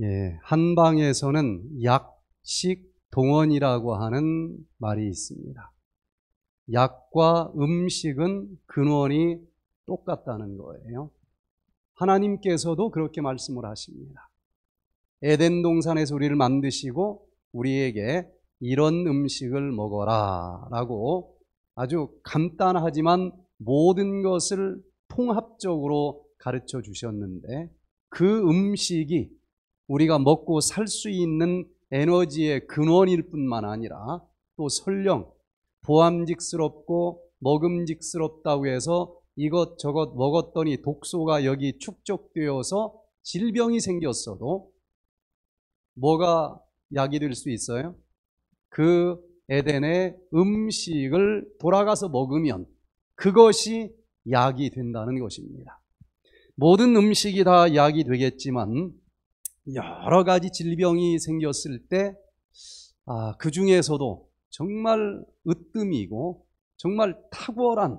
예, 한방에서는 약식 동원이라고 하는 말이 있습니다. 약과 음식은 근원이 똑같다는 거예요. 하나님께서도 그렇게 말씀을 하십니다. 에덴 동산에서 우리를 만드시고 우리에게 이런 음식을 먹어라 라고 아주 간단하지만 모든 것을 통합적으로 가르쳐 주셨는데 그 음식이 우리가 먹고 살 수 있는 에너지의 근원일 뿐만 아니라 또 설령 보암직스럽고 먹음직스럽다고 해서 이것저것 먹었더니 독소가 여기 축적되어서 질병이 생겼어도 뭐가 약이 될 수 있어요? 그 에덴의 음식을 돌아가서 먹으면 그것이 약이 된다는 것입니다. 모든 음식이 다 약이 되겠지만 여러 가지 질병이 생겼을 때, 아, 그 중에서도 정말 으뜸이고 정말 탁월한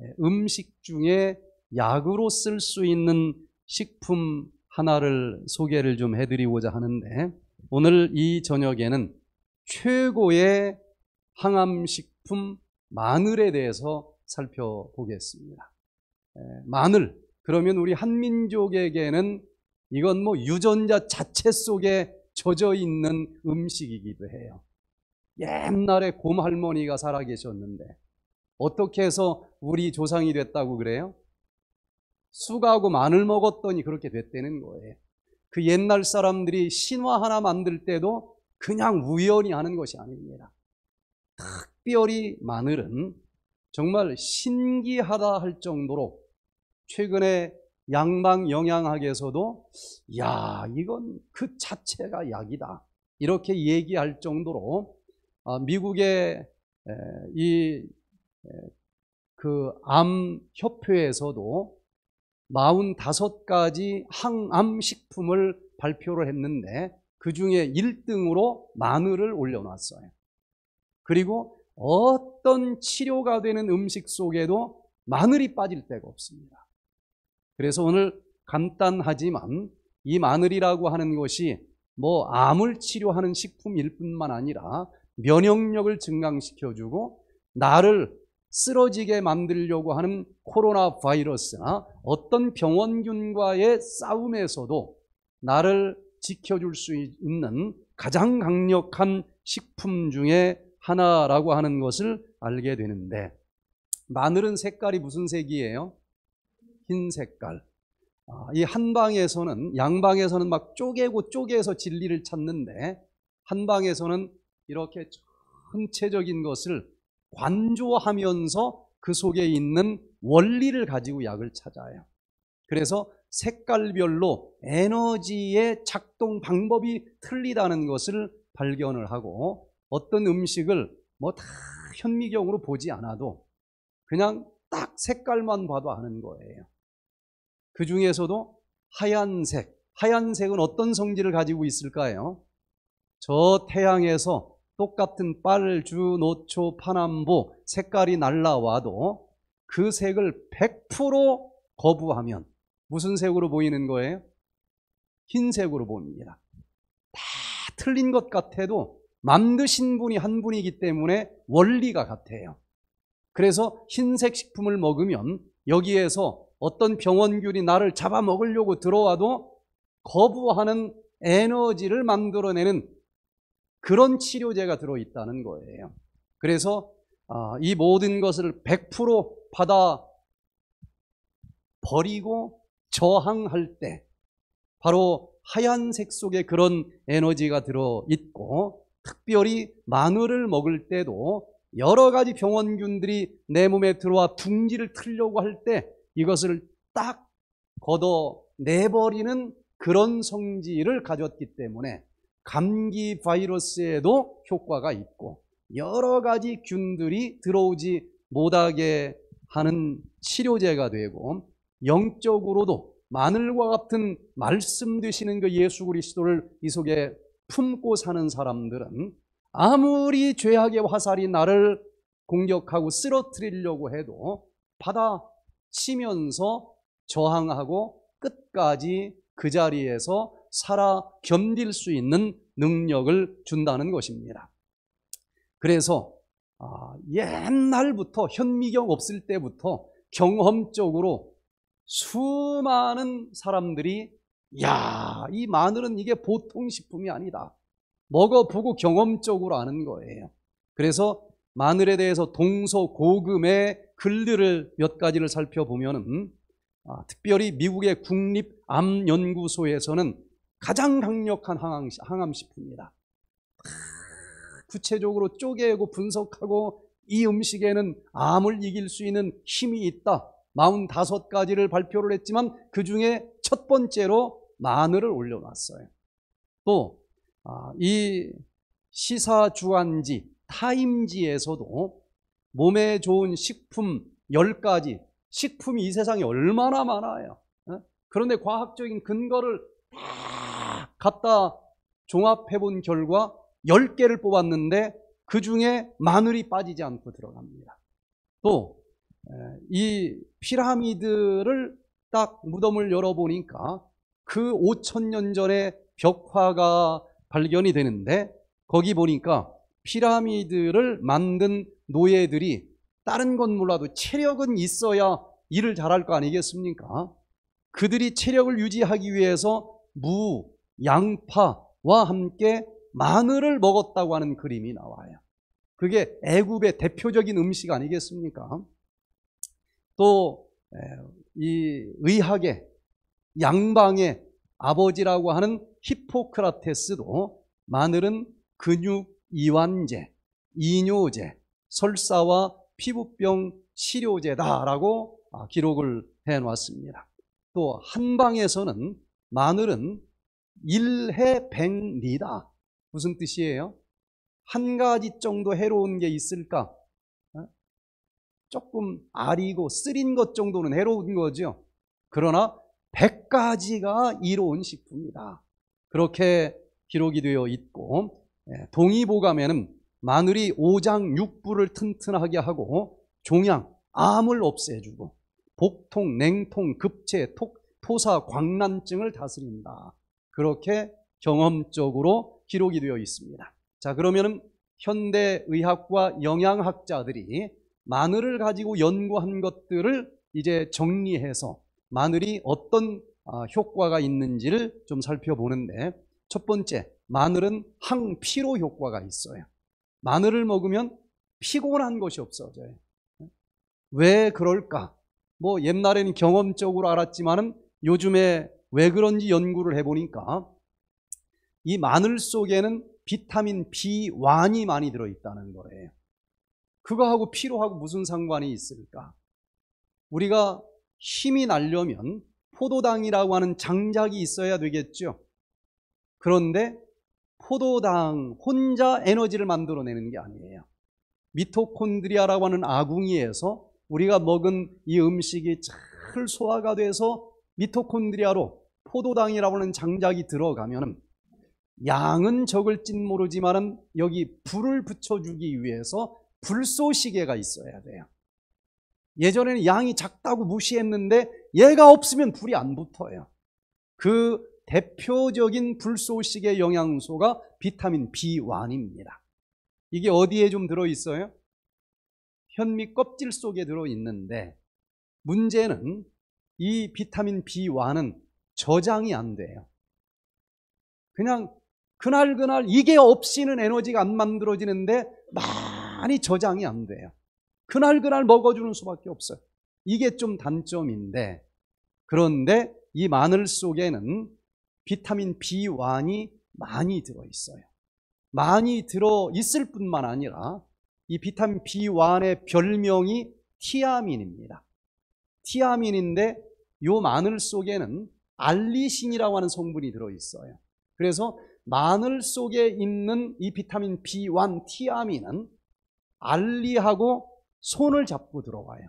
예, 음식 중에 약으로 쓸 수 있는 식품 하나를 소개를 좀 해드리고자 하는데 오늘 이 저녁에는 최고의 항암식품 마늘에 대해서 살펴보겠습니다. 예, 마늘, 그러면 우리 한민족에게는 이건 뭐 유전자 자체 속에 젖어 있는 음식이기도 해요. 옛날에 곰 할머니가 살아 계셨는데 어떻게 해서 우리 조상이 됐다고 그래요? 수가하고 마늘 먹었더니 그렇게 됐다는 거예요. 그 옛날 사람들이 신화 하나 만들 때도 그냥 우연히 하는 것이 아닙니다. 특별히 마늘은 정말 신기하다 할 정도로 최근에 양방 영양학에서도 야 이건 그 자체가 약이다 이렇게 얘기할 정도로 어, 미국의 이 그 암 협회에서도 45가지 항암 식품을 발표를 했는데 그 중에 1등으로 마늘을 올려놨어요. 그리고 어떤 치료가 되는 음식 속에도 마늘이 빠질 데가 없습니다. 그래서 오늘 간단하지만 이 마늘이라고 하는 것이 뭐 암을 치료하는 식품일 뿐만 아니라 면역력을 증강시켜주고 나를 쓰러지게 만들려고 하는 코로나 바이러스나 어떤 병원균과의 싸움에서도 나를 지켜줄 수 있는 가장 강력한 식품 중에 하나라고 하는 것을 알게 되는데 마늘은 색깔이 무슨 색이에요? 흰 색깔. 아, 이 한방에서는 양방에서는 막 쪼개고 쪼개서 진리를 찾는데 한방에서는 이렇게 전체적인 것을 관조하면서 그 속에 있는 원리를 가지고 약을 찾아요. 그래서 색깔별로 에너지의 작동 방법이 틀리다는 것을 발견을 하고 어떤 음식을 뭐 다 현미경으로 보지 않아도 그냥 딱 색깔만 봐도 아는 거예요. 그 중에서도 하얀색. 하얀색은 어떤 성질을 가지고 있을까요? 저 태양에서 똑같은 빨, 주, 노초, 파남보 색깔이 날라와도 그 색을 100% 거부하면 무슨 색으로 보이는 거예요? 흰색으로 보입니다. 다 틀린 것 같아도 만드신 분이 한 분이기 때문에 원리가 같아요. 그래서 흰색 식품을 먹으면 여기에서 어떤 병원균이 나를 잡아먹으려고 들어와도 거부하는 에너지를 만들어내는 그런 치료제가 들어있다는 거예요. 그래서 아, 이 모든 것을 100% 받아 버리고 저항할 때 바로 하얀색 속에 그런 에너지가 들어있고 특별히 마늘을 먹을 때도 여러 가지 병원균들이 내 몸에 들어와 둥지를 틀려고 할때 이것을 딱 걷어내버리는 그런 성질을 가졌기 때문에 감기 바이러스에도 효과가 있고 여러 가지 균들이 들어오지 못하게 하는 치료제가 되고 영적으로도 마늘과 같은 말씀 되시는 그 예수 그리스도를 이 속에 품고 사는 사람들은 아무리 죄악의 화살이 나를 공격하고 쓰러뜨리려고 해도 받아 치면서 저항하고 끝까지 그 자리에서 살아 견딜 수 있는 능력을 준다는 것입니다. 그래서 아, 옛날부터 현미경 없을 때부터 경험적으로 수많은 사람들이 야, 이 마늘은 이게 보통 식품이 아니다. 먹어보고 경험적으로 아는 거예요. 그래서 마늘에 대해서 동서고금의 글들을 몇 가지를 살펴보면은 아, 특별히 미국의 국립암연구소에서는 가장 강력한 항암, 식품이다 구체적으로 쪼개고 분석하고 이 음식에는 암을 이길 수 있는 힘이 있다. 45가지를 발표를 했지만 그 중에 첫 번째로 마늘을 올려놨어요. 또, 아, 이 시사주간지, 타임지에서도 몸에 좋은 식품 10가지, 식품이 이 세상에 얼마나 많아요. 어? 그런데 과학적인 근거를 갖다 종합해 본 결과 10개를 뽑았는데 그 중에 마늘이 빠지지 않고 들어갑니다. 또, 이 피라미드를 딱 무덤을 열어보니까 그 5천년 전에 벽화가 발견이 되는데 거기 보니까 피라미드를 만든 노예들이 다른 건 몰라도 체력은 있어야 일을 잘할 거 아니겠습니까? 그들이 체력을 유지하기 위해서 무, 양파와 함께 마늘을 먹었다고 하는 그림이 나와요. 그게 애굽의 대표적인 음식 아니겠습니까? 또 이 의학의 양방의 아버지라고 하는 히포크라테스도 마늘은 근육 이완제, 이뇨제, 설사와 피부병 치료제다라고 아, 기록을 해 놨습니다. 또 한방에서는 마늘은 일해백리다. 무슨 뜻이에요? 한 가지 정도 해로운 게 있을까? 어? 조금 아리고 쓰린 것 정도는 해로운 거죠. 그러나 백가지가 이로운 식품이다. 그렇게 기록이 되어 있고 예, 동의보감에는 마늘이 오장육부를 튼튼하게 하고 종양, 암을 없애주고 복통, 냉통, 급체, 톡, 토사, 광란증을 다스린다. 그렇게 경험적으로 기록이 되어 있습니다. 자, 그러면 현대 의학과 영양학자들이 마늘을 가지고 연구한 것들을 이제 정리해서 마늘이 어떤 아, 효과가 있는지를 좀 살펴보는데 첫 번째, 마늘은 항피로 효과가 있어요. 마늘을 먹으면 피곤한 것이 없어져요. 왜 그럴까? 뭐 옛날에는 경험적으로 알았지만은 요즘에 왜 그런지 연구를 해보니까 이 마늘 속에는 비타민 B1이 많이 들어있다는 거예요. 그거하고 피로하고 무슨 상관이 있을까? 우리가 힘이 날려면 포도당이라고 하는 장작이 있어야 되겠죠. 그런데 포도당 혼자 에너지를 만들어내는 게 아니에요. 미토콘드리아라고 하는 아궁이에서 우리가 먹은 이 음식이 잘 소화가 돼서 미토콘드리아로 포도당이라고 하는 장작이 들어가면 양은 적을진 모르지만 여기 불을 붙여주기 위해서 불쏘시개가 있어야 돼요. 예전에는 양이 작다고 무시했는데 얘가 없으면 불이 안 붙어요. 그 대표적인 불소식의 영양소가 비타민 B1입니다. 이게 어디에 좀 들어있어요? 현미 껍질 속에 들어있는데 문제는 이 비타민 B1은 저장이 안 돼요. 그냥 그날그날 이게 없이는 에너지가 안 만들어지는데 많이 저장이 안 돼요. 그날그날 먹어주는 수밖에 없어요. 이게 좀 단점인데 그런데 이 마늘 속에는 비타민 B1이 많이 들어있어요. 많이 들어있을 뿐만 아니라 이 비타민 B1의 별명이 티아민입니다. 티아민인데 이 마늘 속에는 알리신이라고 하는 성분이 들어있어요. 그래서 마늘 속에 있는 이 비타민 B1 티아민은 알리하고 손을 잡고 들어와요.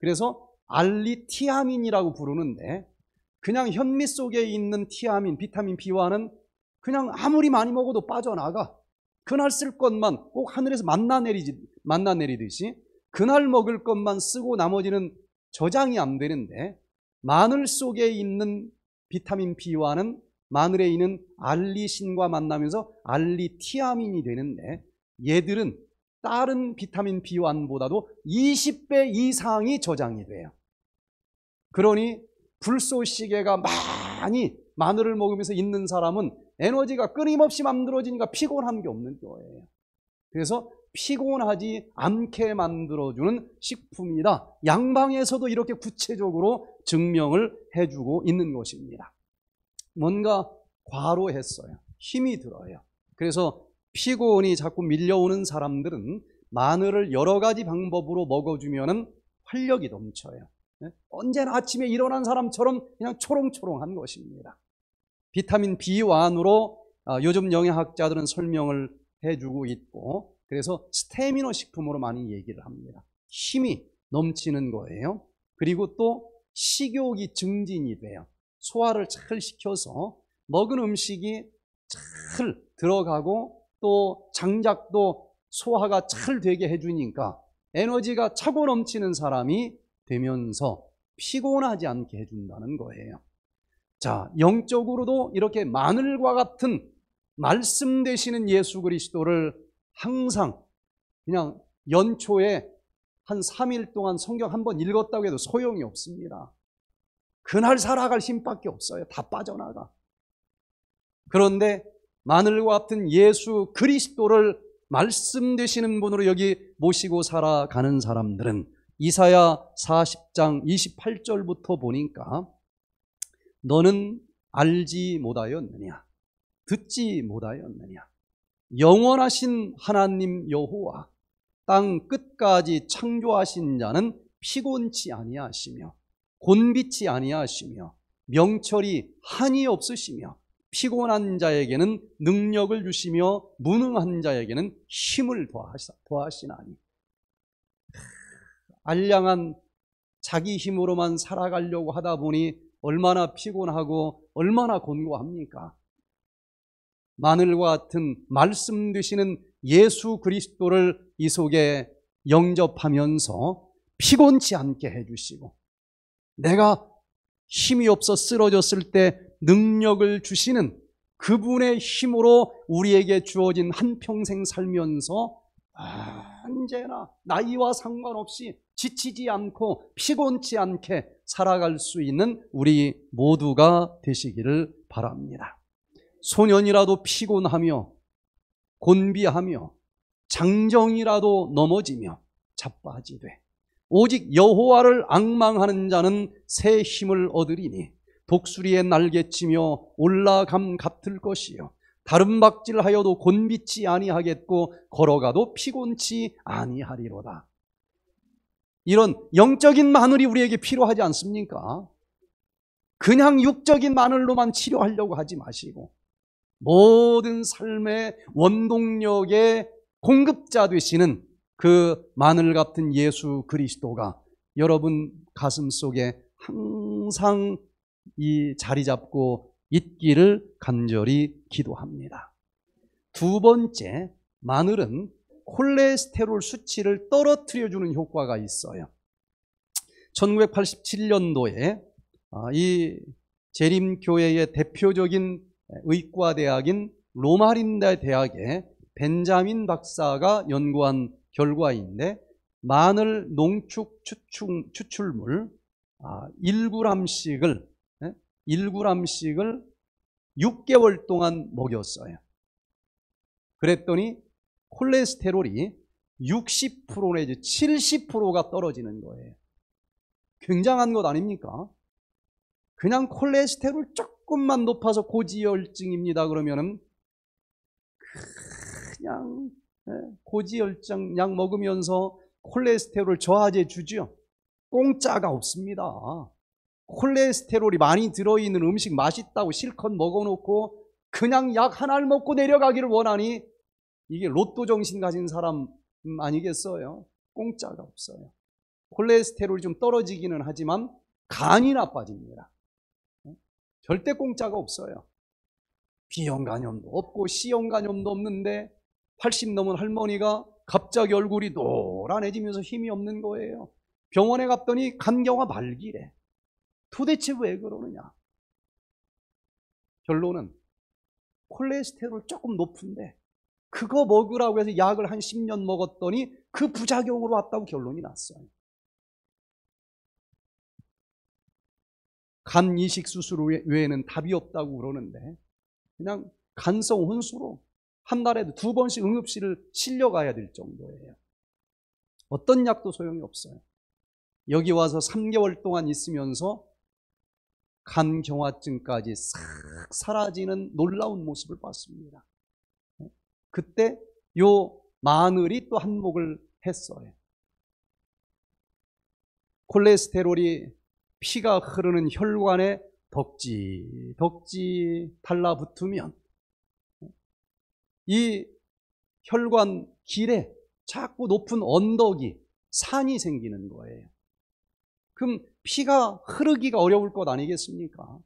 그래서 알리티아민이라고 부르는데 그냥 현미 속에 있는 티아민, 비타민 B와는 그냥 아무리 많이 먹어도 빠져나가. 그날 쓸 것만 꼭 하늘에서 만나내리지, 만나내리듯이 그날 먹을 것만 쓰고 나머지는 저장이 안 되는데 마늘 속에 있는 비타민 B와는 마늘에 있는 알리신과 만나면서 알리티아민이 되는데 얘들은 다른 비타민 B1보다도 20배 이상이 저장이 돼요. 그러니 불소 시계가 많이 마늘을 먹으면서 있는 사람은 에너지가 끊임없이 만들어지니까 피곤한 게 없는 거예요. 그래서 피곤하지 않게 만들어주는 식품이다. 양방에서도 이렇게 구체적으로 증명을 해주고 있는 것입니다. 뭔가 과로했어요. 힘이 들어요. 그래서 피곤이 자꾸 밀려오는 사람들은 마늘을 여러 가지 방법으로 먹어주면 활력이 넘쳐요. 예? 언제나 아침에 일어난 사람처럼 그냥 초롱초롱한 것입니다. 비타민 B1으로 아, 요즘 영양학자들은 설명을 해주고 있고 그래서 스테미노 식품으로 많이 얘기를 합니다. 힘이 넘치는 거예요. 그리고 또 식욕이 증진이 돼요. 소화를 잘 시켜서 먹은 음식이 잘 들어가고 또 장작도 소화가 잘 되게 해주니까 에너지가 차고 넘치는 사람이 되면서 피곤하지 않게 해준다는 거예요. 자, 영적으로도 이렇게 마늘과 같은 말씀 되시는 예수 그리스도를 항상 그냥 연초에 한 3일 동안 성경 한 번 읽었다고 해도 소용이 없습니다. 그날 살아갈 힘밖에 없어요. 다 빠져나가. 그런데 마늘과 같은 예수 그리스도를 말씀 되시는 분으로 여기 모시고 살아가는 사람들은 이사야 40장 28절부터 보니까 너는 알지 못하였느냐 듣지 못하였느냐 영원하신 하나님 여호와 땅 끝까지 창조하신 자는 피곤치 아니하시며 곤비치 아니하시며 명철이 한이 없으시며 피곤한 자에게는 능력을 주시며 무능한 자에게는 힘을 더하시나니 알량한 자기 힘으로만 살아가려고 하다 보니 얼마나 피곤하고 얼마나 곤고합니까? 마늘과 같은 말씀 되시는 예수 그리스도를 이 속에 영접하면서 피곤치 않게 해주시고 내가 힘이 없어 쓰러졌을 때 능력을 주시는 그분의 힘으로 우리에게 주어진 한평생 살면서 아, 언제나 나이와 상관없이 지치지 않고 피곤치 않게 살아갈 수 있는 우리 모두가 되시기를 바랍니다. 소년이라도 피곤하며 곤비하며 장정이라도 넘어지며 자빠지되 오직 여호와를 악망하는 자는 새 힘을 얻으리니 독수리의 날개치며 올라감 같을 것이요 다른 박질하여도 곤비치 아니하겠고 걸어가도 피곤치 아니하리로다 이런 영적인 마늘이 우리에게 필요하지 않습니까? 그냥 육적인 마늘로만 치료하려고 하지 마시고 모든 삶의 원동력의 공급자 되시는 그 마늘 같은 예수 그리스도가 여러분 가슴 속에 항상 이 자리 잡고 있기를 간절히 기도합니다. 두 번째, 마늘은 콜레스테롤 수치를 떨어뜨려주는 효과가 있어요. 1987년도에 아, 이 재림교회의 대표적인 의과대학인 로마린다 대학의 벤자민 박사가 연구한 결과인데 마늘 농축 추출, 물 1g씩을 아, 1g씩을 예? 6개월 동안 먹였어요. 그랬더니 콜레스테롤이 60% 내지 70%가 떨어지는 거예요. 굉장한 것 아닙니까? 그냥 콜레스테롤 조금만 높아서 고지혈증입니다. 그러면은 그냥 예, 고지혈증 약 먹으면서 콜레스테롤 저하제 주죠. 공짜가 없습니다. 콜레스테롤이 많이 들어있는 음식 맛있다고 실컷 먹어놓고 그냥 약 하나를 먹고 내려가기를 원하니 이게 로또 정신 가진 사람 음, 아니겠어요? 공짜가 없어요. 콜레스테롤이 좀 떨어지기는 하지만 간이 나빠집니다. 어? 절대 공짜가 없어요. B형 간염도 없고 C형 간염도 없는데 80 넘은 할머니가 갑자기 얼굴이 노란해지면서 힘이 없는 거예요. 병원에 갔더니 간경화 말기래. 도대체 왜 그러느냐? 결론은 콜레스테롤 조금 높은데 그거 먹으라고 해서 약을 한 10년 먹었더니 그 부작용으로 왔다고 결론이 났어요. 간 이식 수술 외에는 답이 없다고 그러는데 그냥 간성 혼수로 한 달에도 두 번씩 응급실을 실려가야 될 정도예요. 어떤 약도 소용이 없어요. 여기 와서 3개월 동안 있으면서 간경화증까지 싹 사라지는 놀라운 모습을 봤습니다. 그때 요 마늘이 또 한몫을 했어요. 콜레스테롤이 피가 흐르는 혈관에 덕지, 덕지 달라붙으면 이 혈관 길에 자꾸 높은 언덕이 산이 생기는 거예요. 그럼 피가 흐르기가 어려울 것 아니겠습니까?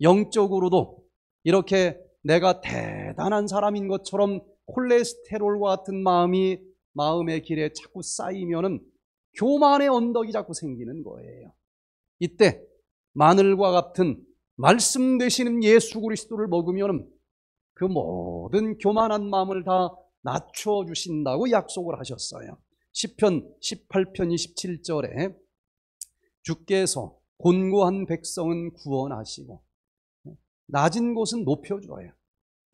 영적으로도 이렇게 내가 대단한 사람인 것처럼 콜레스테롤과 같은 마음이 마음의 길에 자꾸 쌓이면은 교만의 언덕이 자꾸 생기는 거예요. 이때 마늘과 같은 말씀 되시는 예수 그리스도를 먹으면 그 모든 교만한 마음을 다 낮춰 주신다고 약속을 하셨어요. 시편 18편 27절에 주께서 곤고한 백성은 구원하시고 낮은 곳은 높여줘야.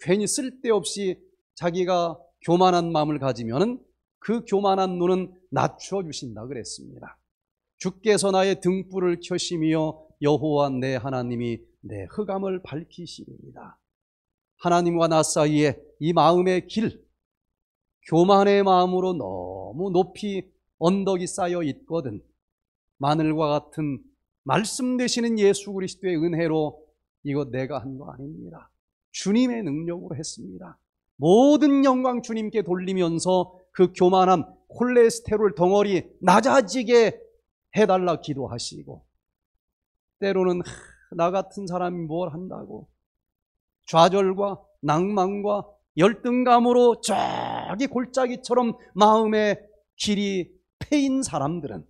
괜히 쓸데없이 자기가 교만한 마음을 가지면 그 교만한 눈은 낮춰주신다 그랬습니다. 주께서 나의 등불을 켜시며 여호와 내 하나님이 내 흑암을 밝히시리다 하나님과 나 사이에 이 마음의 길, 교만의 마음으로 너무 높이 언덕이 쌓여 있거든. 마늘과 같은 말씀 되시는 예수 그리스도의 은혜로 이거 내가 한 거 아닙니다. 주님의 능력으로 했습니다. 모든 영광 주님께 돌리면서 그 교만함, 콜레스테롤 덩어리 낮아지게 해달라 기도하시고, 때로는 나 같은 사람이 뭘 한다고 좌절과 낭만과 열등감으로 저기 골짜기처럼 마음의 길이 패인 사람들은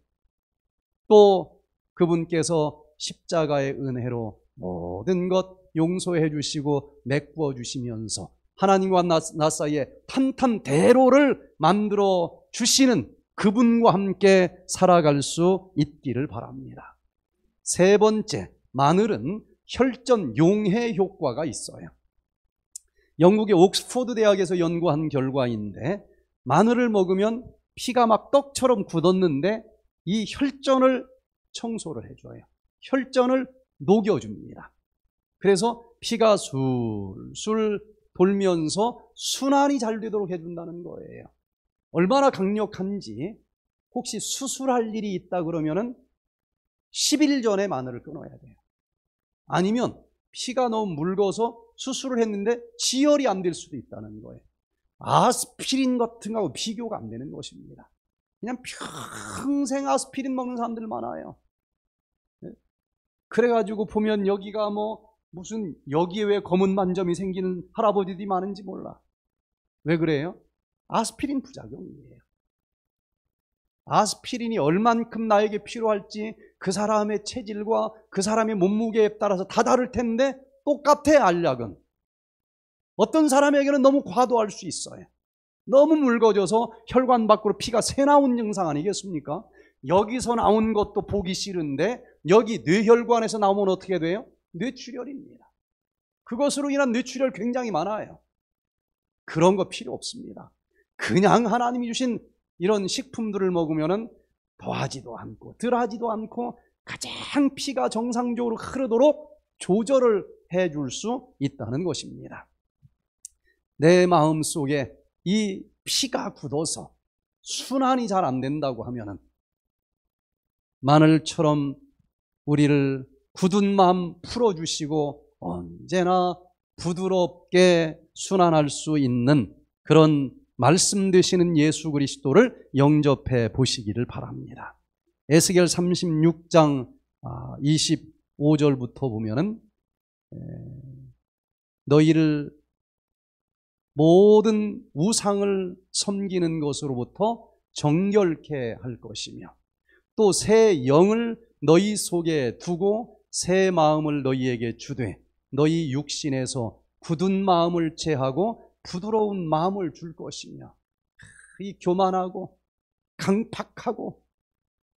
또 그분께서 십자가의 은혜로 모든 것 용서해 주시고 메꾸어 주시면서 하나님과 나, 나 사이에 탄탄대로를 만들어 주시는 그분과 함께 살아갈 수 있기를 바랍니다. 세 번째, 마늘은 혈전 용해 효과가 있어요. 영국의 옥스포드 대학에서 연구한 결과인데 마늘을 먹으면 피가 막 떡처럼 굳었는데 이 혈전을 청소를 해줘요. 혈전을 녹여줍니다. 그래서 피가 술술 돌면서 순환이 잘 되도록 해준다는 거예요. 얼마나 강력한지 혹시 수술할 일이 있다 그러면은 10일 전에 마늘을 끊어야 돼요. 아니면 피가 너무 묽어서 수술을 했는데 지혈이 안 될 수도 있다는 거예요. 아스피린 같은 거하고 비교가 안 되는 것입니다. 그냥 평생 아스피린 먹는 사람들 많아요. 그래가지고 보면 여기가 뭐 무슨 여기에 왜 검은 만점이 생기는 할아버지들이 많은지 몰라. 왜 그래요? 아스피린 부작용이에요. 아스피린이 얼만큼 나에게 필요할지 그 사람의 체질과 그 사람의 몸무게에 따라서 다 다를 텐데 똑같아 알약은. 어떤 사람에게는 너무 과도할 수 있어요. 너무 묽어져서 혈관 밖으로 피가 새 나온 증상 아니겠습니까? 여기서 나온 것도 보기 싫은데 여기 뇌혈관에서 나오면 어떻게 돼요? 뇌출혈입니다. 그것으로 인한 뇌출혈 굉장히 많아요. 그런 거 필요 없습니다. 그냥 하나님이 주신 이런 식품들을 먹으면 더하지도 않고 덜하지도 않고 가장 피가 정상적으로 흐르도록 조절을 해줄 수 있다는 것입니다. 내 마음 속에 이 피가 굳어서 순환이 잘 안 된다고 하면은 마늘처럼 우리를 굳은 마음 풀어주시고 언제나 부드럽게 순환할 수 있는 그런 말씀 되시는 예수 그리스도를 영접해 보시기를 바랍니다. 에스겔 36장 25절부터 아, 보면은 너희를 모든 우상을 섬기는 것으로부터 정결케 할 것이며 또 새 영을 너희 속에 두고 새 마음을 너희에게 주되 너희 육신에서 굳은 마음을 제하고 부드러운 마음을 줄 것이며 이 교만하고 강팍하고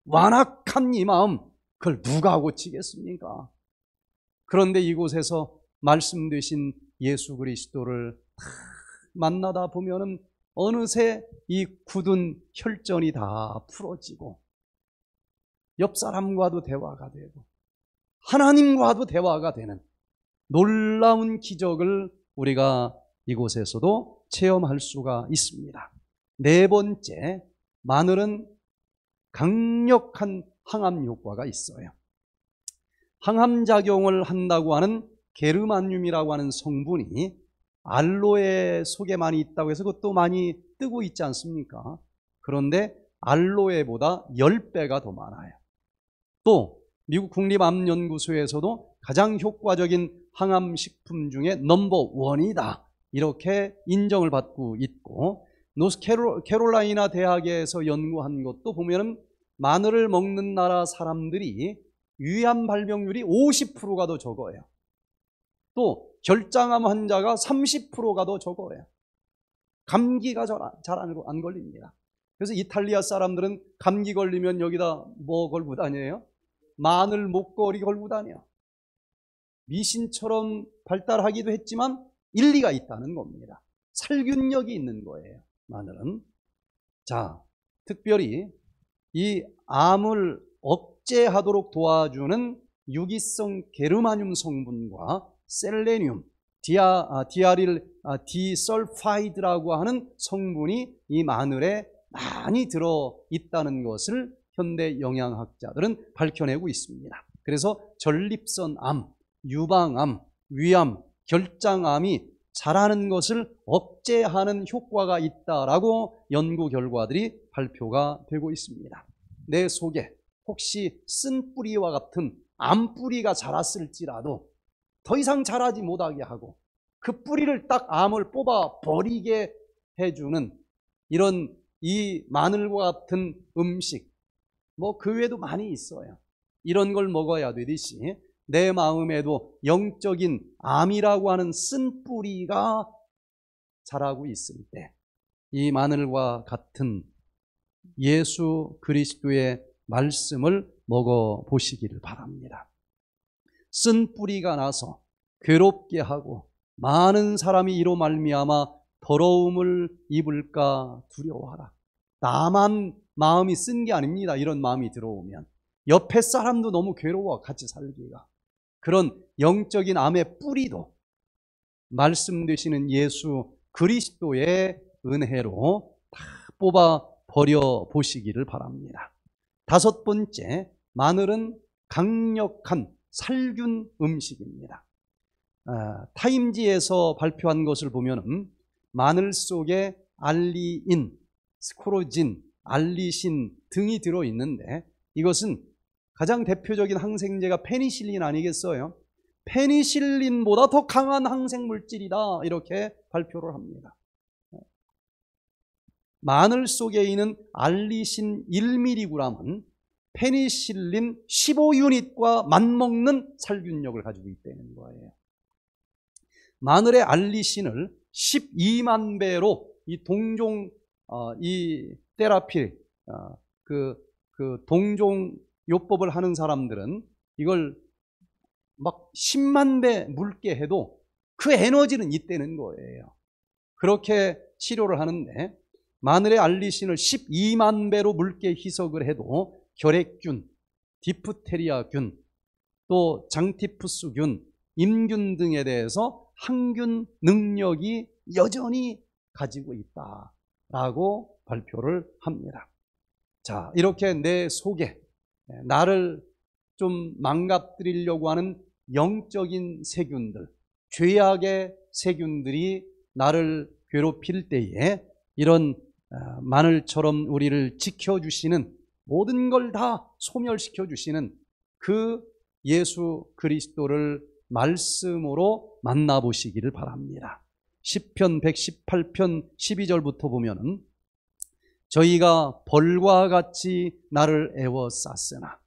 완악한 이 마음 그걸 누가 고치겠습니까? 그런데 이곳에서 말씀되신 예수 그리스도를 만나다 보면 어느새 이 굳은 혈전이 다 풀어지고 옆 사람과도 대화가 되고 하나님과도 대화가 되는 놀라운 기적을 우리가 이곳에서도 체험할 수가 있습니다. 네 번째, 마늘은 강력한 항암 효과가 있어요. 항암 작용을 한다고 하는 게르마늄이라고 하는 성분이 알로에 속에 많이 있다고 해서 그것도 많이 뜨고 있지 않습니까? 그런데 알로에보다 10배가 더 많아요. 또 미국 국립암연구소에서도 가장 효과적인 항암식품 중에 넘버 원이다 이렇게 인정을 받고 있고 노스캐롤라이나 대학에서 연구한 것도 보면은 마늘을 먹는 나라 사람들이 위암 발병률이 50%가 더 적어요. 또 결장암 환자가 30%가 더 적어요. 감기가 잘안 안 걸립니다. 그래서 이탈리아 사람들은 감기 걸리면 여기다 뭐 걸고 다녀요? 마늘 목걸이 걸고 다녀. 미신처럼 발달하기도 했지만 일리가 있다는 겁니다. 살균력이 있는 거예요. 마늘은. 자, 특별히 이 암을 억제하도록 도와주는 유기성 게르마늄 성분과 셀레늄, 디아, 아, 디아릴 아, 디설파이드라고 하는 성분이 이 마늘에 많이 들어 있다는 것을 현대 영양학자들은 밝혀내고 있습니다. 그래서 전립선암, 유방암, 위암, 결장암이 자라는 것을 억제하는 효과가 있다라고 연구 결과들이 발표가 되고 있습니다. 내 속에 혹시 쓴 뿌리와 같은 암 뿌리가 자랐을지라도 더 이상 자라지 못하게 하고 그 뿌리를 딱 암을 뽑아 버리게 해주는 이런 이 마늘과 같은 음식, 뭐그 외에도 많이 있어요. 이런 걸 먹어야 되듯이 내 마음에도 영적인 암이라고 하는 쓴 뿌리가 자라고 있을 때 이 마늘과 같은 예수 그리스도의 말씀을 먹어 보시기를 바랍니다. 쓴 뿌리가 나서 괴롭게 하고 많은 사람이 이로 말미암아 더러움을 입을까 두려워하라. 나만 마음이 쓴 게 아닙니다. 이런 마음이 들어오면. 옆에 사람도 너무 괴로워, 같이 살기가. 그런 영적인 암의 뿌리도 말씀 되시는 예수 그리스도의 은혜로 다 뽑아 버려 보시기를 바랍니다. 다섯 번째, 마늘은 강력한 살균 음식입니다. 아, 타임지에서 발표한 것을 보면 마늘 속에 알리인, 스코로진, 알리신 등이 들어있는데 이것은 가장 대표적인 항생제가 페니실린 아니겠어요? 페니실린보다 더 강한 항생물질이다 이렇게 발표를 합니다. 마늘 속에 있는 알리신 1mg은 페니실린 15유닛과 맞먹는 살균력을 가지고 있다는 거예요. 마늘의 알리신을 12만 배로 이 동종 어, 이 테라필 어, 그, 그 동종 요법을 하는 사람들은 이걸 막 10만 배 묽게 해도 그 에너지는 있다는 거예요. 그렇게 치료를 하는데 마늘의 알리신을 12만 배로 묽게 희석을 해도 결핵균, 디프테리아균, 또 장티푸스균, 임균 등에 대해서 항균 능력이 여전히 가지고 있다라고 발표를 합니다. 자, 이렇게 내 속에 네, 나를 좀 망가뜨리려고 하는 영적인 세균들, 죄악의 세균들이 나를 괴롭힐 때에 이런 아, 마늘처럼 우리를 지켜주시는 모든 걸 다 소멸시켜 주시는 그 예수 그리스도를 말씀으로 만나보시기를 바랍니다. 10편 118편 12절부터 보면은 저희가 벌과 같이 나를 애워쌌으나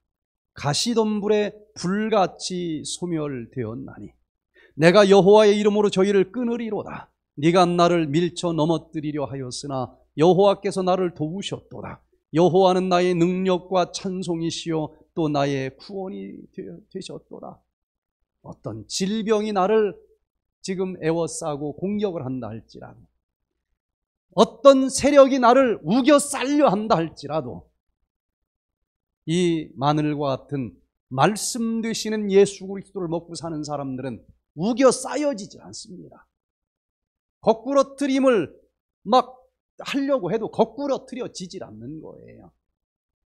가시덤불에 불같이 소멸되었나니 내가 여호와의 이름으로 저희를 끊으리로다 네가 나를 밀쳐 넘어뜨리려 하였으나 여호와께서 나를 도우셨도다 여호와는 나의 능력과 찬송이시오또 나의 구원이 되셨도다 어떤 질병이 나를 지금 애워싸고 공격을 한다 할지라도 어떤 세력이 나를 우겨 쌀려 한다 할지라도 이 마늘과 같은 말씀 되시는 예수 그리스도를 먹고 사는 사람들은 우겨 쌓여지지 않습니다. 거꾸러뜨림을 막 하려고 해도 거꾸러뜨려지질 않는 거예요.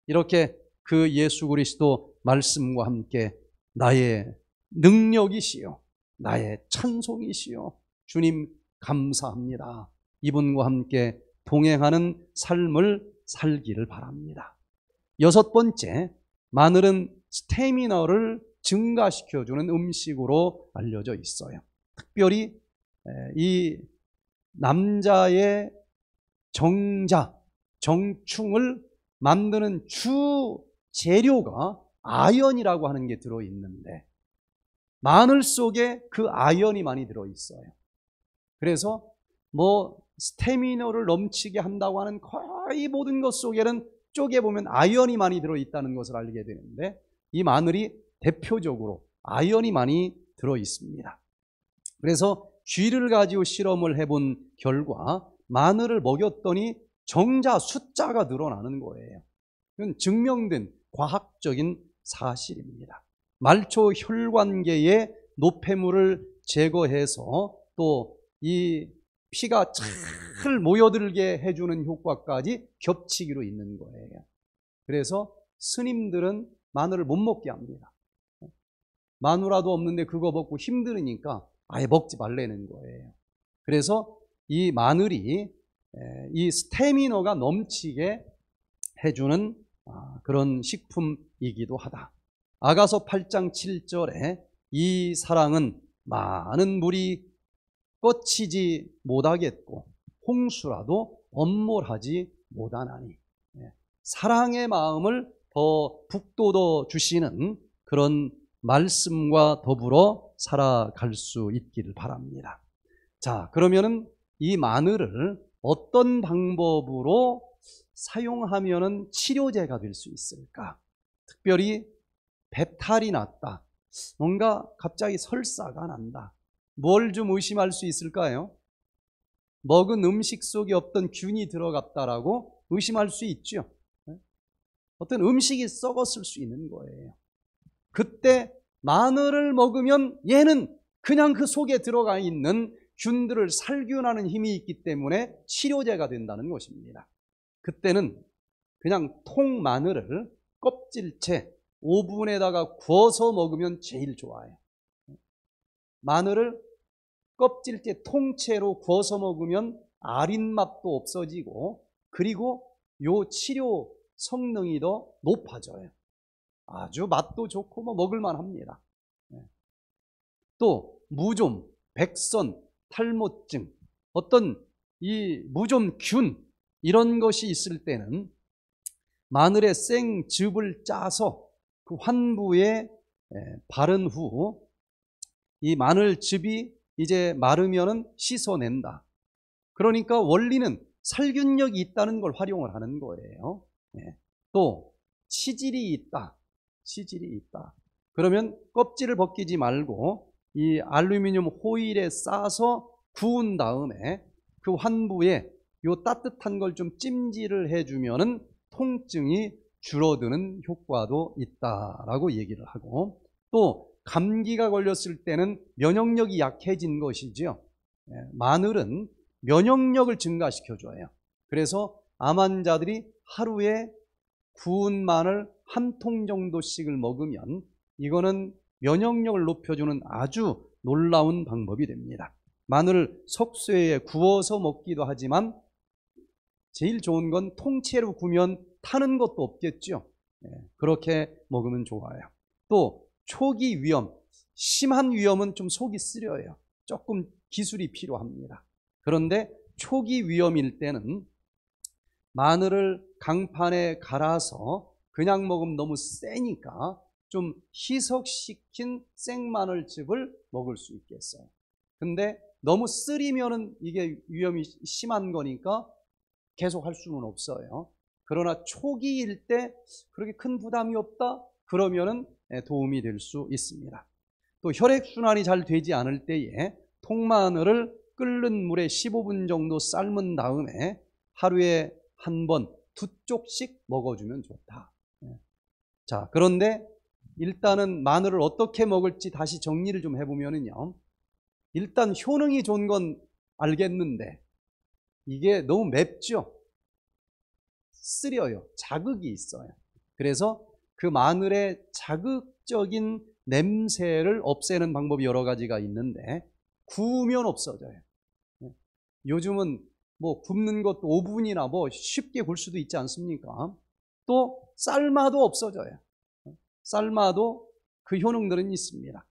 이렇게 그 예수 그리스도 말씀과 함께 나의 능력이시요. 나의 찬송이시요. 주님 감사합니다. 이분과 함께 동행하는 삶을 살기를 바랍니다. 여섯 번째, 마늘은 스테미너를 증가시켜주는 음식으로 알려져 있어요. 특별히 이 남자의 정자, 정충을 만드는 주 재료가 아연이라고 하는 게 들어있는데 마늘 속에 그 아연이 많이 들어있어요. 그래서 뭐 스테미너를 넘치게 한다고 하는 거의 모든 것 속에는 쪼개 보면 아연이 많이 들어 있다는 것을 알게 되는데 이 마늘이 대표적으로 아연이 많이 들어 있습니다. 그래서 쥐를 가지고 실험을 해본 결과 마늘을 먹였더니 정자 숫자가 늘어나는 거예요. 이건 증명된 과학적인 사실입니다. 말초 혈관계의 노폐물을 제거해서 또이 피가 잘 모여들게 해주는 효과까지 겹치기로 있는 거예요. 그래서 스님들은 마늘을 못 먹게 합니다. 마누라도 없는데 그거 먹고 힘드니까 아예 먹지 말라는 거예요. 그래서 이 마늘이 이스테미너가 넘치게 해주는 아, 그런 식품이기도 하다. 아가서 8장 7절에 이 사랑은 많은 물이 꺾치지 못하겠고 홍수라도 엄몰하지 못하나니 예. 사랑의 마음을 더 북돋워 주시는 그런 말씀과 더불어 살아갈 수 있기를 바랍니다. 자, 그러면은 이 마늘을 어떤 방법으로 사용하면은 치료제가 될 수 있을까? 특별히 배탈이 났다. 뭔가 갑자기 설사가 난다. 뭘좀 의심할 수 있을까요? 먹은 음식 속에 없던 균이 들어갔다라고 의심할 수 있죠. 네? 어떤 음식이 썩었을 수 있는 거예요. 그때 마늘을 먹으면 얘는 그냥 그 속에 들어가 있는 균들을 살균하는 힘이 있기 때문에 치료제가 된다는 것입니다. 그때는 그냥 통 마늘을 껍질채 오븐에다가 구워서 먹으면 제일 좋아요. 네? 마늘을 껍질째 통째로 구워서 먹으면 아린 맛도 없어지고 그리고 요 치료 성능이 더 높아져요. 아주 맛도 좋고 뭐 먹을만 합니다. 예. 또 무좀, 백선, 탈모증 어떤 이 무좀균 이런 것이 있을 때는 마늘에 생즙을 짜서 그 환부에 예, 바른 후 이 마늘즙이 이제 마르면은 씻어낸다. 그러니까 원리는 살균력이 있다는 걸 활용을 하는 거예요. 네. 또 치질이 있다. 치질이 있다. 그러면 껍질을 벗기지 말고 이 알루미늄 호일에 싸서 구운 다음에 그 환부에 요 따뜻한 걸 좀 찜질을 해주면은 통증이 줄어드는 효과도 있다라고 얘기를 하고 또 감기가 걸렸을 때는 면역력이 약해진 것이지요. 예, 마늘은 면역력을 증가시켜 줘요. 그래서 암 환자들이 하루에 구운 마늘 한 통 정도씩을 먹으면 이거는 면역력을 높여주는 아주 놀라운 방법이 됩니다. 마늘을 석쇠에 구워서 먹기도 하지만 제일 좋은 건 통째로 구면 타는 것도 없겠죠. 예, 그렇게 먹으면 좋아요. 또 초기 위험, 심한 위험은 좀 속이 쓰려요. 조금 기술이 필요합니다. 그런데 초기 위험일 때는 마늘을 강판에 갈아서 그냥 먹으면 너무 세니까 좀 희석시킨 생마늘즙을 먹을 수 있겠어요. 근데 너무 쓰리면은 이게 위험이 심한 거니까 계속 할 수는 없어요. 그러나 초기일 때 그렇게 큰 부담이 없다? 그러면은 도움이 될 수 있습니다. 또 혈액순환이 잘 되지 않을 때에 통마늘을 끓는 물에 15분 정도 삶은 다음에 하루에 한 번 두 쪽씩 먹어주면 좋다. 예. 자, 그런데 일단은 마늘을 어떻게 먹을지 다시 정리를 좀해보면요 일단 효능이 좋은 건 알겠는데 이게 너무 맵죠? 쓰려요. 자극이 있어요. 그래서 그 마늘의 자극적인 냄새를 없애는 방법이 여러 가지가 있는데 구우면 없어져요. 예. 요즘은 뭐 굽는 것도 오븐이나 뭐 쉽게 굴 수도 있지 않습니까? 또 삶아도 없어져요. 삶아도 예. 그 효능들은 있습니다.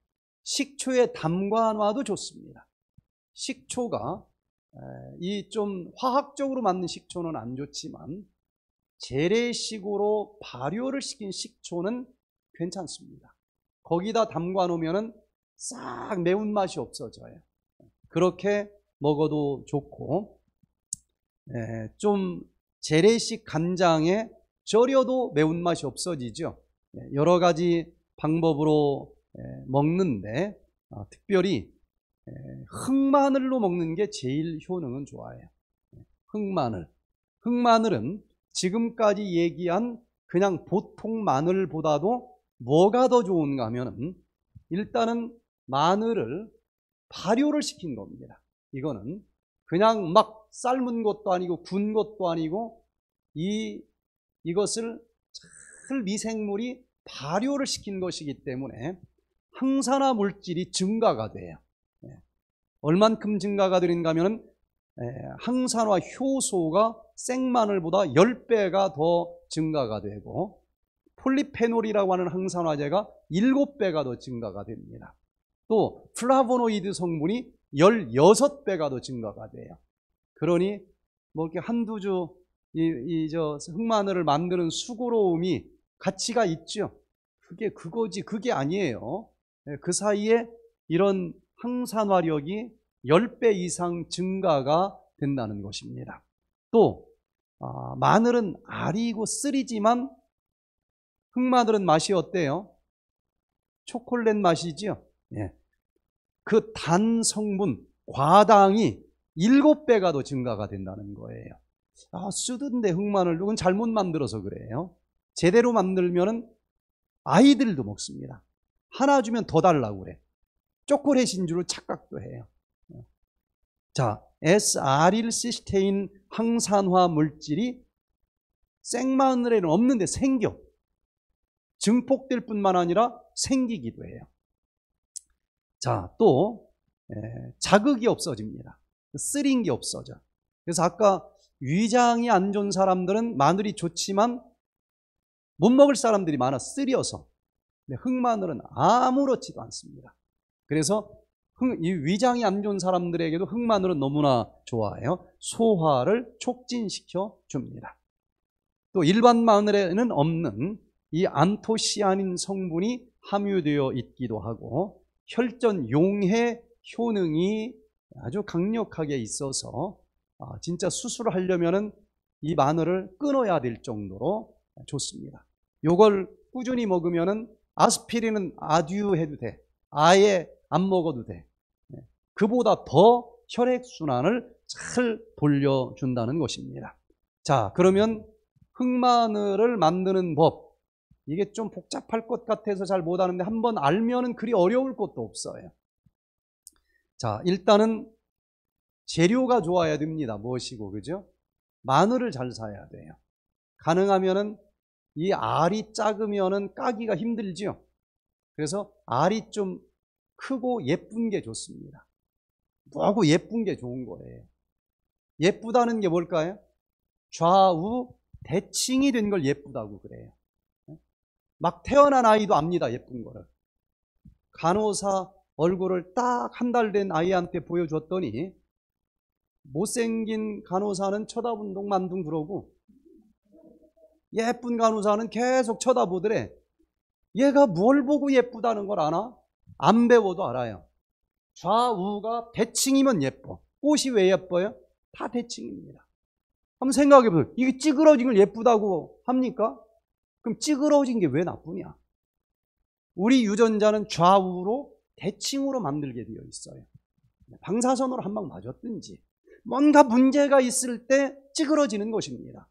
식초에 담가놔도 좋습니다. 식초가 이 좀 화학적으로 만든 식초는 안 좋지만 재래식으로 발효를 시킨 식초는 괜찮습니다. 거기다 담가 놓으면 싹 매운맛이 없어져요. 그렇게 먹어도 좋고 에, 예, 좀 재래식 간장에 절여도 매운맛이 없어지죠. 예, 여러 가지 방법으로 예, 먹는데 아, 특별히 흑마늘로 먹는 게 제일 효능은 좋아요. 흑마늘. 흑마늘은 지금까지 얘기한 그냥 보통 마늘보다도 뭐가 더 좋은가 하면은 일단은 마늘을 발효를 시킨 겁니다. 이거는 그냥 막 삶은 것도 아니고 군 것도 아니고 이 이것을 잘 미생물이 발효를 시킨 것이기 때문에 항산화 물질이 증가가 돼요. 예. 얼만큼 증가가 되는가 하면은 예, 항산화 효소가 생마늘보다 10배가 더 증가가 되고 폴리페놀이라고 하는 항산화제가 7배가 더 증가가 됩니다. 또 플라보노이드 성분이 16배가 더 증가가 돼요. 그러니 뭐 이렇게 한두 주이저 흑마늘을 만드는 수고로움이 가치가 있죠. 그게 그거지 그게 아니에요. 네, 그 사이에 이런 항산화력이 10배 이상 증가가 된다는 것입니다. 또 아, 마늘은 알이고 쓰리지만 흑마늘은 맛이 어때요? 초콜렛 맛이지요. 예. 그 단 성분 과당이 7배가 더 증가가 된다는 거예요. 아, 쓰던데 흑마늘 누군 잘못 만들어서 그래요. 제대로 만들면은 아이들도 먹습니다. 하나 주면 더 달라고 그래. 초콜릿인 줄을 착각도 해요. 자, SR일 시스테인 항산화 물질이 생마늘에는 없는데 생겨. 증폭될 뿐만 아니라 생기기도 해요. 자, 또 자극이 없어집니다. 쓰린 게 없어져. 그래서 아까 위장이 안 좋은 사람들은 마늘이 좋지만 못 먹을 사람들이 많아 쓰려서. 근 흑마늘은 아무렇지도 않습니다. 그래서 이 위장이 안 좋은 사람들에게도 흑마늘은 너무나 좋아해요. 소화를 촉진시켜 줍니다. 또 일반 마늘에는 없는 이 안토시아닌 성분이 함유되어 있기도 하고 혈전 용해 효능이 아주 강력하게 있어서 아, 진짜 수술을 하려면이 마늘을 끊어야 될 정도로 좋습니다. 요걸 꾸준히 먹으면 아스피린은 아듀 해도 돼. 아예 안 먹어도 돼. 그보다 더 혈액순환을 잘 돌려준다는 것입니다. 자, 그러면 흑마늘을 만드는 법. 이게 좀 복잡할 것 같아서 잘 못하는데 한번 알면은 그리 어려울 것도 없어요. 자, 일단은 재료가 좋아야 됩니다. 무엇이고, 그죠? 마늘을 잘 사야 돼요. 가능하면은 이 알이 작으면은 까기가 힘들지요. 그래서 알이 좀 크고 예쁜 게 좋습니다. 하고 예쁜 게 좋은 거예요. 예쁘다는 게 뭘까요? 좌우 대칭이 된 걸 예쁘다고 그래요. 막 태어난 아이도 압니다, 예쁜 거를. 간호사 얼굴을 딱 한 달 된 아이한테 보여줬더니 못생긴 간호사는 쳐다본 동 만둥 그러고 예쁜 간호사는 계속 쳐다보더래. 얘가 뭘 보고 예쁘다는 걸 아나? 안 배워도 알아요. 좌우가 대칭이면 예뻐. 꽃이 왜 예뻐요? 다 대칭입니다. 한번 생각해 보세요. 이게 찌그러진 걸 예쁘다고 합니까? 그럼 찌그러진 게 왜 나쁘냐? 우리 유전자는 좌우로 대칭으로 만들게 되어 있어요. 방사선으로 한 방 맞았든지 뭔가 문제가 있을 때 찌그러지는 것입니다.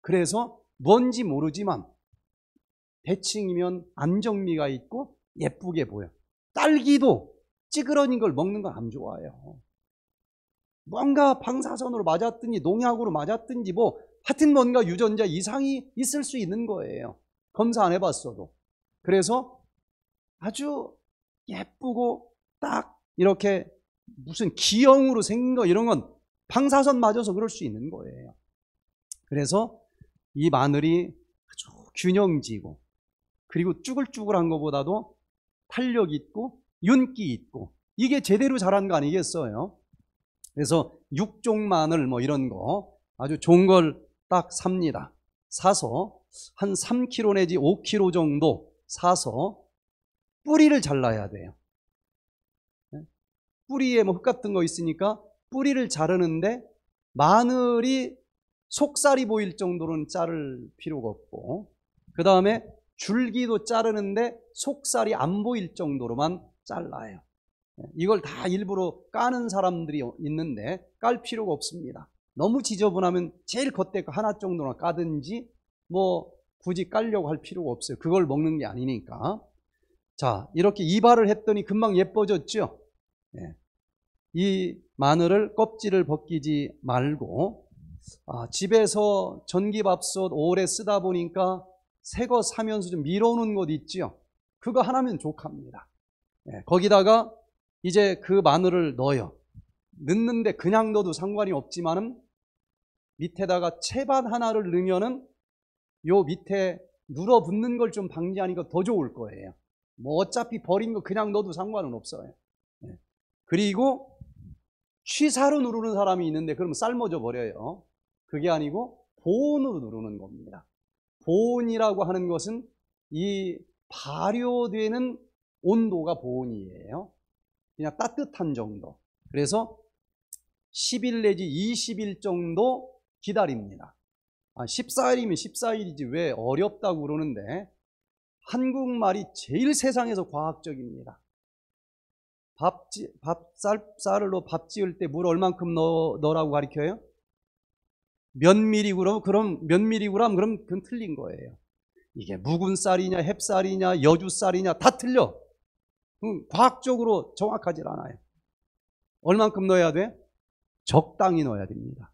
그래서 뭔지 모르지만 대칭이면 안정미가 있고 예쁘게 보여. 딸기도 찌그러진 걸 먹는 거안 좋아해요. 뭔가 방사선으로 맞았든지 농약으로 맞았든지 뭐 하여튼 뭔가 유전자 이상이 있을 수 있는 거예요. 검사 안 해봤어도. 그래서 아주 예쁘고 딱 이렇게 무슨 기형으로 생긴 거 이런 건 방사선 맞아서 그럴 수 있는 거예요. 그래서 이 마늘이 아주 균형지고 그리고 쭈글쭈글한 것보다도 탄력 있고 윤기 있고 이게 제대로 자란 거 아니겠어요? 그래서 육종 마늘 뭐 이런 거 아주 좋은 걸 딱 삽니다. 사서 한 3kg 내지 5kg 정도 사서 뿌리를 잘라야 돼요. 네? 뿌리에 뭐 흙 같은 거 있으니까 뿌리를 자르는데 마늘이 속살이 보일 정도로는 자를 필요가 없고 그 다음에 줄기도 자르는데 속살이 안 보일 정도로만 잘라요. 예, 이걸 다 일부러 까는 사람들이 있는데 깔 필요가 없습니다. 너무 지저분하면 제일 겉에 하나 정도나 까든지 뭐 굳이 깔려고 할 필요가 없어요. 그걸 먹는 게 아니니까. 자, 이렇게 이발을 했더니 금방 예뻐졌죠? 네. 이 마늘을 껍질을 벗기지 말고 아, 집에서 전기밥솥 오래 쓰다 보니까 새거 사면서 좀 밀어오는 곳있죠 그거 하나면 족합니다. 예, 거기다가 이제 그 마늘을 넣어요. 넣는데 그냥 넣어도 상관이 없지만은 밑에다가 채반 하나를 넣으면은 요 밑에 눌어붙는 걸 좀 방지하니까 더 좋을 거예요. 뭐 어차피 버린 거 그냥 넣어도 상관은 없어요. 예, 그리고 취사로 누르는 사람이 있는데 그러면 삶아져 버려요. 그게 아니고 보온으로 누르는 겁니다. 보온이라고 하는 것은 이 발효되는 온도가 보온이에요. 그냥 따뜻한 정도. 그래서 10일 내지 20일 정도 기다립니다. 아, 14일이면 14일이지 왜 어렵다고 그러는데 한국말이 제일 세상에서 과학적입니다. 밥, 밥 쌀, 쌀로 밥 지을 때물 얼만큼 넣, 어 넣으라고 가르쳐요? 몇 미리그램, 그럼 몇 미리그램, 그럼 그건 틀린 거예요. 이게 묵은 쌀이냐, 햅쌀이냐, 여주 쌀이냐 다 틀려. 음, 과학적으로 정확하지 않아요. 얼만큼 넣어야 돼? 적당히 넣어야 됩니다.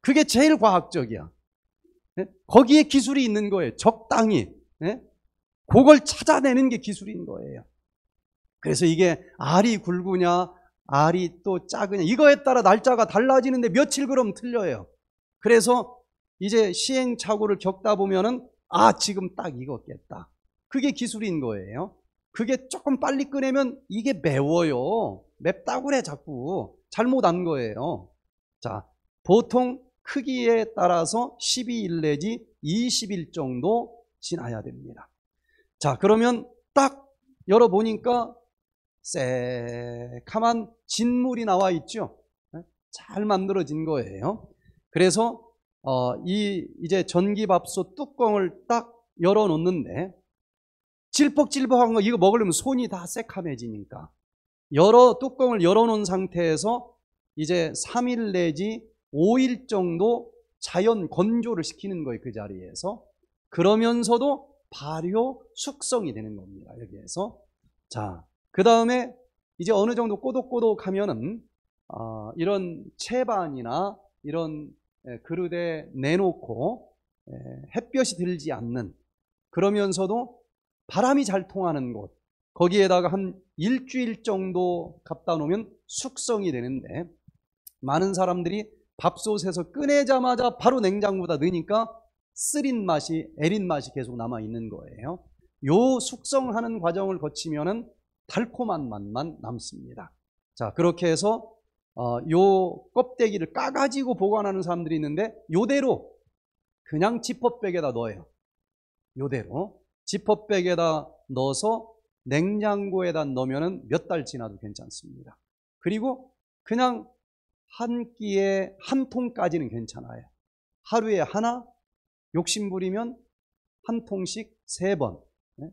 그게 제일 과학적이야. 예? 거기에 기술이 있는 거예요. 적당히. 예? 그걸 찾아내는 게 기술인 거예요. 그래서 이게 알이 굵으냐, 알이 또 작으냐, 이거에 따라 날짜가 달라지는데 며칠 그럼 틀려요. 그래서 이제 시행착오를 겪다 보면은, 아, 지금 딱 익었겠다. 그게 기술인 거예요. 그게 조금 빨리 끓이면 이게 매워요. 맵다고 그래 자꾸. 잘못한 거예요. 자, 보통 크기에 따라서 12일 내지 20일 정도 지나야 됩니다. 자, 그러면 딱 열어보니까 새카만 진물이 나와 있죠. 네? 잘 만들어진 거예요. 그래서 어, 이 이제 전기밥솥 뚜껑을 딱 열어놓는데 질퍽질퍽한 거 이거 먹으려면 손이 다 새카매지니까 열어 뚜껑을 열어놓은 상태에서 이제 3일 내지 5일 정도 자연 건조를 시키는 거예요 그 자리에서 그러면서도 발효 숙성이 되는 겁니다 여기에서 자 그 다음에 이제 어느 정도 꼬독꼬독하면은 어, 이런 채반이나 이런 예, 그릇에 내놓고 예, 햇볕이 들지 않는 그러면서도 바람이 잘 통하는 곳 거기에다가 한 일주일 정도 갖다 놓으면 숙성이 되는데 많은 사람들이 밥솥에서 꺼내자마자 바로 냉장고다 넣으니까 쓰린 맛이 에린 맛이 계속 남아 있는 거예요. 요 숙성하는 과정을 거치면은 달콤한 맛만 남습니다. 자 그렇게 해서 어, 요 껍데기를 까가지고 보관하는 사람들이 있는데 요대로 그냥 지퍼백에다 넣어요. 요대로 지퍼백에다 넣어서 냉장고에다 넣으면 몇 달 지나도 괜찮습니다. 그리고 그냥 한 끼에 한 통까지는 괜찮아요. 하루에 하나, 욕심부리면 한 통씩 세 번. 예?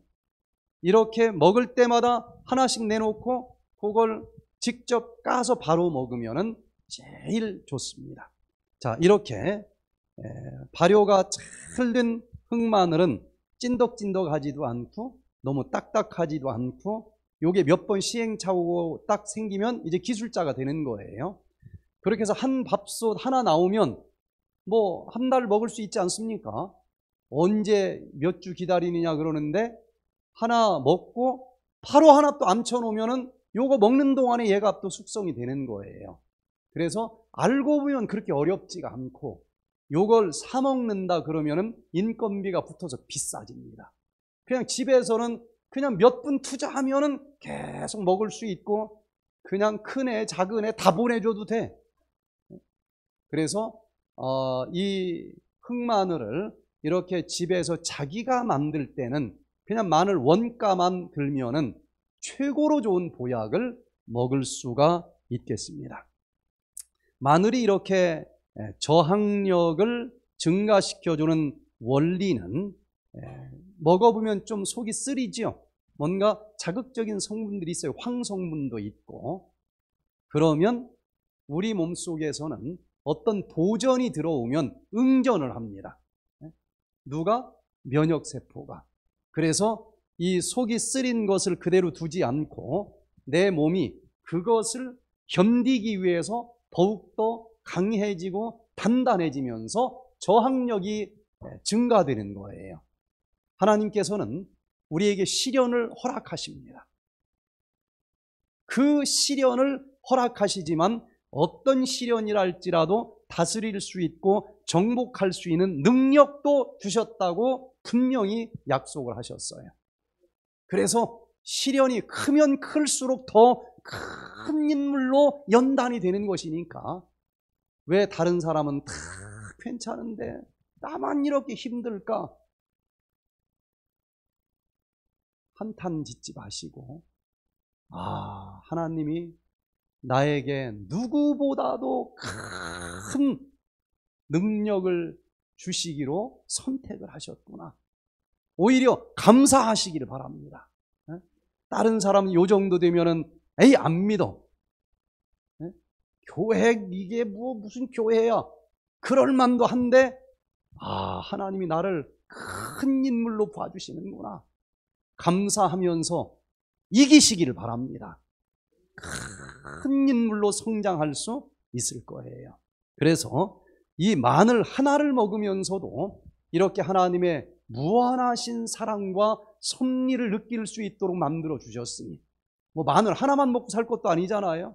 이렇게 먹을 때마다 하나씩 내놓고 그걸 직접 까서 바로 먹으면 제일 좋습니다. 자, 이렇게 예, 발효가 잘 된 흑마늘은 찐덕찐덕하지도 않고 너무 딱딱하지도 않고 요게 몇 번 시행착오 딱 생기면 이제 기술자가 되는 거예요. 그렇게 해서 한 밥솥 하나 나오면 뭐 한 달 먹을 수 있지 않습니까? 언제 몇 주 기다리느냐 그러는데 하나 먹고 바로 하나 또 암쳐놓으면은 요거 먹는 동안에 얘가 또 숙성이 되는 거예요. 그래서 알고 보면 그렇게 어렵지가 않고 요걸 사 먹는다 그러면은 인건비가 붙어서 비싸집니다. 그냥 집에서는 그냥 몇 분 투자하면은 계속 먹을 수 있고 그냥 큰 애, 작은 애 다 보내줘도 돼. 그래서 어, 이 흑마늘을 이렇게 집에서 자기가 만들 때는 그냥 마늘 원가만 들면은 최고로 좋은 보약을 먹을 수가 있겠습니다. 마늘이 이렇게 예, 저항력을 증가시켜주는 원리는 예, 먹어보면 좀 속이 쓰리죠 뭔가 자극적인 성분들이 있어요. 황성분도 있고. 그러면 우리 몸속에서는 어떤 도전이 들어오면 응전을 합니다. 예, 누가? 면역세포가. 그래서 이 속이 쓰린 것을 그대로 두지 않고 내 몸이 그것을 견디기 위해서 더욱더 강해지고 단단해지면서 저항력이 예, 증가되는 거예요. 하나님께서는 우리에게 시련을 허락하십니다. 그 시련을 허락하시지만 어떤 시련이랄지라도 다스릴 수 있고 정복할 수 있는 능력도 주셨다고 분명히 약속을 하셨어요. 그래서 시련이 크면 클수록 더 큰 인물로 연단이 되는 것이니까 왜 다른 사람은 다 괜찮은데 나만 이렇게 힘들까? 한탄 짓지 마시고, 아, 아, 하나님이 나에게 누구보다도 큰 능력을 주시기로 선택을 하셨구나. 오히려 감사하시기를 바랍니다. 예? 다른 사람 요 정도 되면은 에이 안 믿어. 교회 이게 뭐 무슨 교회야? 그럴 만도 한데 아 하나님이 나를 큰 인물로 봐주시는구나 감사하면서 이기시기를 바랍니다. 큰 인물로 성장할 수 있을 거예요. 그래서 이 마늘 하나를 먹으면서도 이렇게 하나님의 무한하신 사랑과 섭리를 느낄 수 있도록 만들어 주셨으니 뭐 마늘 하나만 먹고 살 것도 아니잖아요.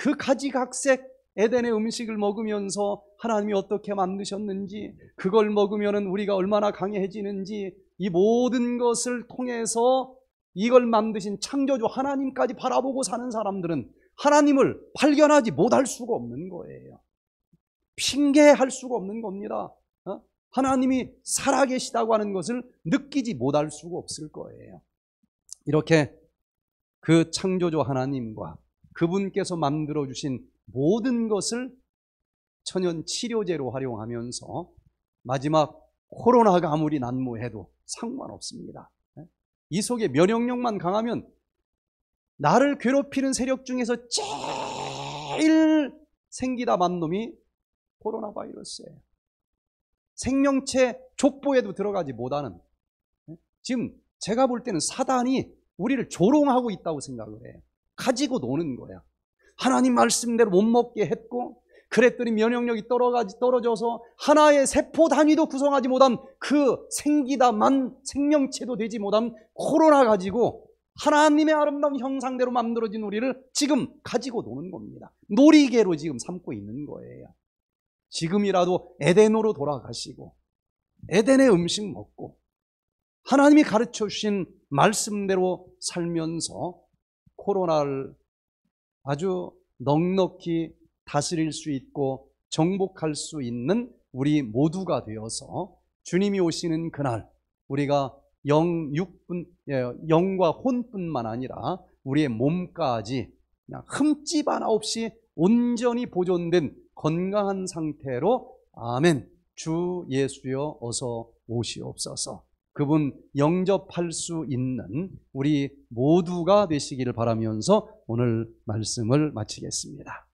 그 가지각색 에덴의 음식을 먹으면서 하나님이 어떻게 만드셨는지 그걸 먹으면 우리가 얼마나 강해지는지 이 모든 것을 통해서 이걸 만드신 창조주 하나님까지 바라보고 사는 사람들은 하나님을 발견하지 못할 수가 없는 거예요. 핑계할 수가 없는 겁니다. 어? 하나님이 살아계시다고 하는 것을 느끼지 못할 수가 없을 거예요. 이렇게 그 창조주 하나님과 그분께서 만들어 주신 모든 것을 천연 치료제로 활용하면서 마지막 코로나가 아무리 난무해도 상관없습니다. 네? 이 속에 면역력만 강하면 나를 괴롭히는 세력 중에서 제일 생기다 만 놈이 코로나 바이러스예요. 생명체 족보에도 들어가지 못하는 네? 지금 제가 볼 때는 사단이 우리를 조롱하고 있다고 생각을 해요. 가지고 노는 거야. 하나님 말씀대로 못 먹게 했고 그랬더니 면역력이 떨어져서 하나의 세포 단위도 구성하지 못한 그 생기다만 생명체도 되지 못한 코로나 가지고 하나님의 아름다운 형상대로 만들어진 우리를 지금 가지고 노는 겁니다. 놀이개로 지금 삼고 있는 거예요. 지금이라도 에덴으로 돌아가시고 에덴의 음식 먹고 하나님이 가르쳐 주신 말씀대로 살면서 코로나를 아주 넉넉히 다스릴 수 있고 정복할 수 있는 우리 모두가 되어서 주님이 오시는 그날 우리가 영, 육뿐, 예, 영과 혼뿐만 아니라 우리의 몸까지 흠집 하나 없이 온전히 보존된 건강한 상태로 아멘 주 예수여 어서 오시옵소서 그분 영접할 수 있는 우리 모두가 되시기를 바라면서 오늘 말씀을 마치겠습니다.